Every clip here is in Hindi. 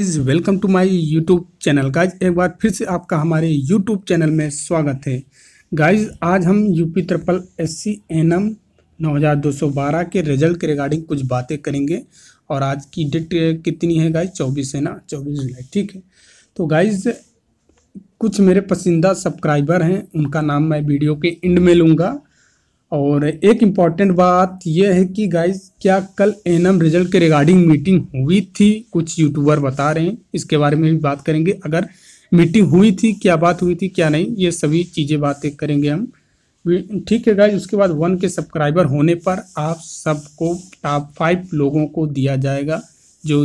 is welcome to my YouTube channel guys एक बार फिर से आपका हमारे यूट्यूब चैनल में स्वागत है गाइज आज हम UP triple S C N M नौ हज़ार दो सौ बारह के रिजल्ट के रिगार्डिंग कुछ बातें करेंगे और आज की डेट कितनी है गाइज चौबीस है ना चौबीस जुलाई ठीक है तो गाइज कुछ मेरे पसंदीदा सब्सक्राइबर हैं उनका नाम मैं वीडियो के एंड में लूँगा और एक इम्पॉर्टेंट बात यह है कि गाइस क्या कल एनम रिजल्ट के रिगार्डिंग मीटिंग हुई थी कुछ यूट्यूबर बता रहे हैं इसके बारे में भी बात करेंगे अगर मीटिंग हुई थी क्या बात हुई थी क्या नहीं ये सभी चीज़ें बातें करेंगे हम ठीक है गाइज उसके बाद वन के सब्सक्राइबर होने पर आप सबको टॉप फाइव लोगों को दिया जाएगा जो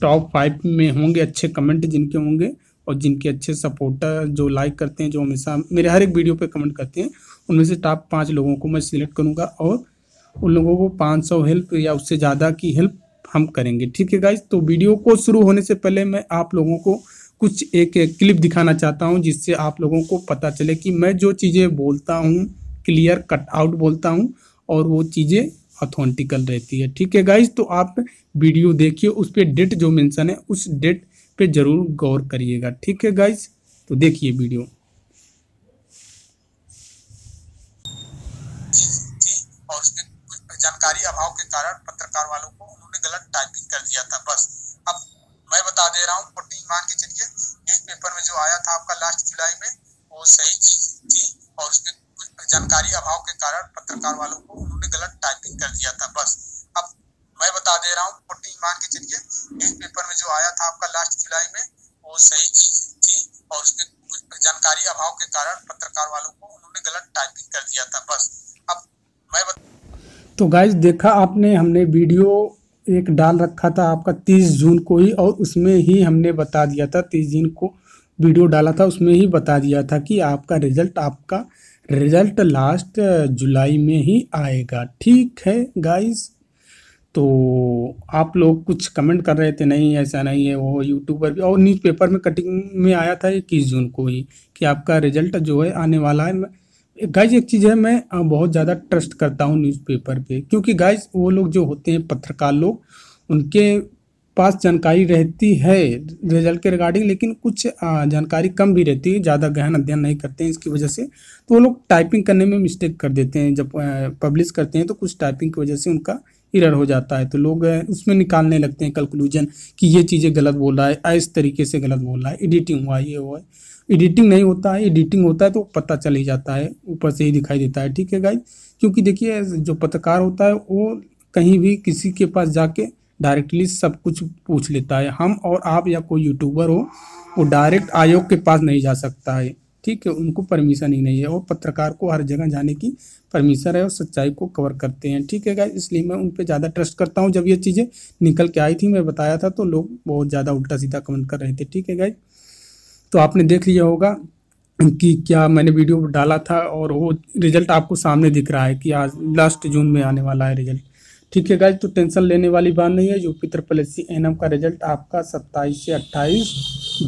टॉप फाइव में होंगे अच्छे कमेंट जिनके होंगे और जिनके अच्छे सपोर्टर जो लाइक करते हैं जो हमेशा मेरे हर एक वीडियो पे कमेंट करते हैं उनमें से टॉप पाँच लोगों को मैं सिलेक्ट करूँगा और उन लोगों को पाँच सौ हेल्प या उससे ज़्यादा की हेल्प हम करेंगे ठीक है गाइज तो वीडियो को शुरू होने से पहले मैं आप लोगों को कुछ एक, एक क्लिप दिखाना चाहता हूँ जिससे आप लोगों को पता चले कि मैं जो चीज़ें बोलता हूँ क्लियर कट आउट बोलता हूँ और वो चीज़ें ऑथेंटिकल रहती है ठीक है गाइज तो आप वीडियो देखिए उस पर डेट जो मेंशन है उस डेट पे ज़रूर गौर करिएगा ठीक है गाइज तो देखिए वीडियो और उसके जानकारी अभाव के कारण पत्रकार वालों को उन्होंने गलत टाइपिंग कर दिया था बस अब मैं बता दे रहा हूँ पुटिंग मान के चलिए न्यूज़पेपर में जो आया था आपका लास्ट जुलाई में वो सही चीज थी और उसके जानकारी अभाव के कारण पत्रकार वालों को उन्होंने गलत टाइपिंग कर दिया था बस अब मैं बता दे रहा हूँ मान के चलिए एक पेपर में जो आया था आपका लास्ट जुलाई में वो सही चीज थी और उसके कुछ जानकारी अभाव के कारण पत्रकार वालों को उन्होंने गलत टाइपिंग कर दिया था बस अब मैं बत... तो गाइज देखा आपने हमने वीडियो एक डाल रखा था आपका 30 जून को ही और उसमें ही हमने बता दिया था 30 जून को वीडियो डाला था उसमें ही बता दिया था कि आपका रिजल्ट आपका रिजल्ट लास्ट जुलाई में ही आएगा ठीक है गाइस तो आप लोग कुछ कमेंट कर रहे थे नहीं ऐसा नहीं है वो यूट्यूब पर भी और न्यूज़पेपर में कटिंग में आया था इक्कीस जून को ही कि आपका रिजल्ट जो है आने वाला है गाइज एक चीज़ है मैं बहुत ज़्यादा ट्रस्ट करता हूँ न्यूज़पेपर पे क्योंकि गाइज वो लोग जो होते हैं पत्रकार लोग उनके पास जानकारी रहती है रिजल्ट के रिगार्डिंग लेकिन कुछ जानकारी कम भी रहती है ज़्यादा गहन अध्ययन नहीं करते हैं इसकी वजह से तो वो लोग टाइपिंग करने में मिस्टेक कर देते हैं जब पब्लिश करते हैं तो कुछ टाइपिंग की वजह से उनका इरर हो जाता है तो लोग उसमें निकालने लगते हैं कंक्लूजन कि ये चीज़ें गलत बोल रहा है इस तरीके से गलत बोल रहा है एडिटिंग हुआ ये हुआ एडिटिंग नहीं होता है एडिटिंग होता है तो पता चल ही जाता है ऊपर से ही दिखाई देता है ठीक है गाइज क्योंकि देखिए जो पत्रकार होता है वो कहीं भी किसी के पास जाके डायरेक्टली सब कुछ पूछ लेता है हम और आप या कोई यूट्यूबर हो वो डायरेक्ट आयोग के पास नहीं जा सकता है ठीक है उनको परमिशन ही नहीं है और पत्रकार को हर जगह जाने की परमिशन है और सच्चाई को कवर करते हैं ठीक है गाइस इसलिए मैं उन पर ज़्यादा ट्रस्ट करता हूँ जब ये चीज़ें निकल के आई थी मैं बताया था तो लोग बहुत ज़्यादा उल्टा सीधा कमेंट कर रहे थे ठीक है गाइस तो आपने देख लिया होगा कि क्या मैंने वीडियो डाला था और वो रिजल्ट आपको सामने दिख रहा है कि आज लास्ट जून में आने वाला है रिजल्ट ठीक है गाइज तो टेंशन लेने वाली बात नहीं है UP triple S C N M का रिजल्ट आपका सत्ताईस से अट्ठाईस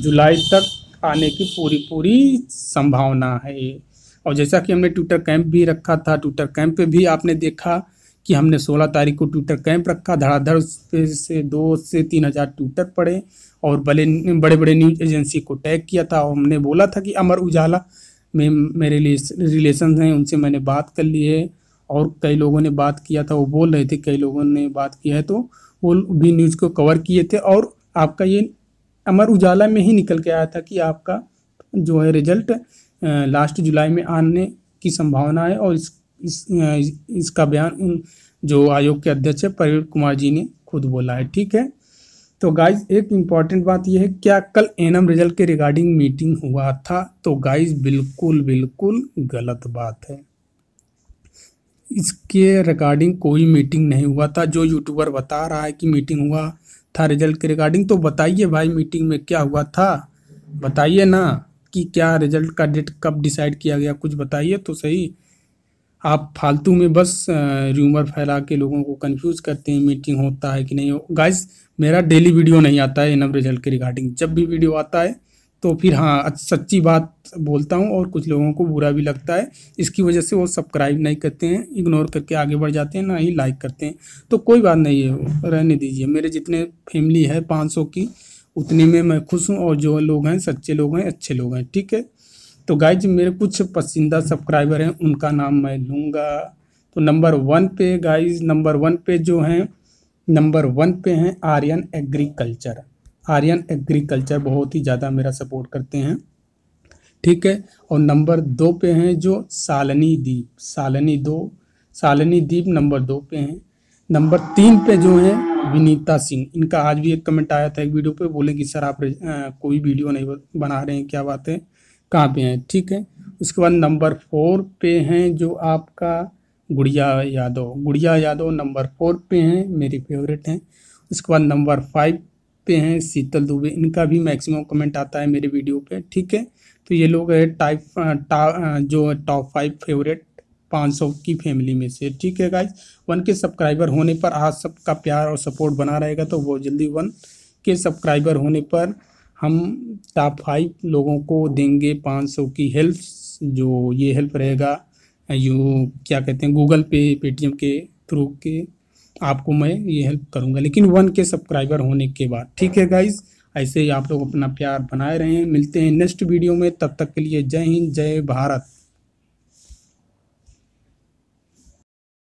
जुलाई तक आने की पूरी पूरी संभावना है और जैसा कि हमने ट्विटर कैंप भी रखा था ट्विटर कैंप पे भी आपने देखा कि हमने 16 तारीख को ट्विटर कैंप रखा धड़ाधड़ से दो से तीन हज़ार ट्विटर पड़े और बड़े बड़े बड़े न्यूज एजेंसी को टैग किया था और हमने बोला था कि अमर उजाला में मेरे रिलेशन हैं उनसे मैंने बात कर ली है और कई लोगों ने बात किया था वो बोल रहे थे कई लोगों ने बात किया है तो वो भी न्यूज़ को कवर किए थे और आपका ये अमर उजाला में ही निकल के आया था कि आपका जो है रिजल्ट लास्ट जुलाई में आने की संभावना है और इस, इस, इस इसका बयान जो आयोग के अध्यक्ष है प्रवीण कुमार जी ने खुद बोला है ठीक है तो गाइज एक इम्पॉर्टेंट बात यह है क्या कल एनम रिजल्ट के रिगार्डिंग मीटिंग हुआ था तो गाइज बिल्कुल बिल्कुल गलत बात है इसके रिगार्डिंग कोई मीटिंग नहीं हुआ था जो यूट्यूबर बता रहा है कि मीटिंग हुआ था रिजल्ट के रिगार्डिंग तो बताइए भाई मीटिंग में क्या हुआ था बताइए ना कि क्या रिजल्ट का डेट कब डिसाइड किया गया कुछ बताइए तो सही आप फालतू में बस र्यूमर फैला के लोगों को कंफ्यूज करते हैं मीटिंग होता है कि नहीं गाइस मेरा डेली वीडियो नहीं आता है इनम रिजल्ट के रिगार्डिंग जब भी वीडियो आता है तो फिर हाँ सच्ची बात बोलता हूँ और कुछ लोगों को बुरा भी लगता है इसकी वजह से वो सब्सक्राइब नहीं करते हैं इग्नोर करके आगे बढ़ जाते हैं ना ही लाइक करते हैं तो कोई बात नहीं है रहने दीजिए मेरे जितने फैमिली है पाँच सौ की उतने में मैं खुश हूँ और जो लोग हैं सच्चे लोग हैं अच्छे लोग हैं ठीक है तो गाइज मेरे कुछ पसंदीदा सब्सक्राइबर हैं उनका नाम मैं लूँगा तो नंबर वन पे गाइज नंबर वन पे जो हैं नंबर वन पे हैं आर्यन एग्रीकल्चर आर्यन एग्रीकल्चर बहुत ही ज़्यादा मेरा सपोर्ट करते हैं ठीक है और नंबर दो पे हैं जो सालनी द्वीप सालनी दो सालनी द्वीप नंबर दो पे हैं नंबर तीन पे जो हैं विनीता सिंह इनका आज भी एक कमेंट आया था एक वीडियो पे बोले कि सर आप आ, कोई वीडियो नहीं बना रहे हैं क्या बात है कहाँ पे हैं ठीक है उसके बाद नंबर फोर पे हैं जो आपका गुड़िया यादव गुड़िया यादव नंबर फोर पे हैं मेरी फेवरेट हैं उसके बाद नंबर फाइव पे हैं शीतल दुबे इनका भी मैक्सिमम कमेंट आता है मेरे वीडियो पे ठीक है तो ये लोग है टाइप टा, जो टॉप फाइव फेवरेट पाँच सौ की फैमिली में से ठीक है गाइज वन के सब्सक्राइबर होने पर आज सबका प्यार और सपोर्ट बना रहेगा तो वो जल्दी वन के सब्सक्राइबर होने पर हम टॉप फाइव लोगों को देंगे पाँच सौ की हेल्प जो ये हेल्प रहेगा यू क्या कहते हैं गूगल पे पेटीएम के थ्रू के आपको मैं ये हेल्प करूँगा लेकिन वन के सब्सक्राइबर होने के बाद ठीक है गाइज ऐसे ही आप लोग अपना प्यार बनाए रहें मिलते हैं नेक्स्ट वीडियो में तब तक के लिए जय हिंद जय भारत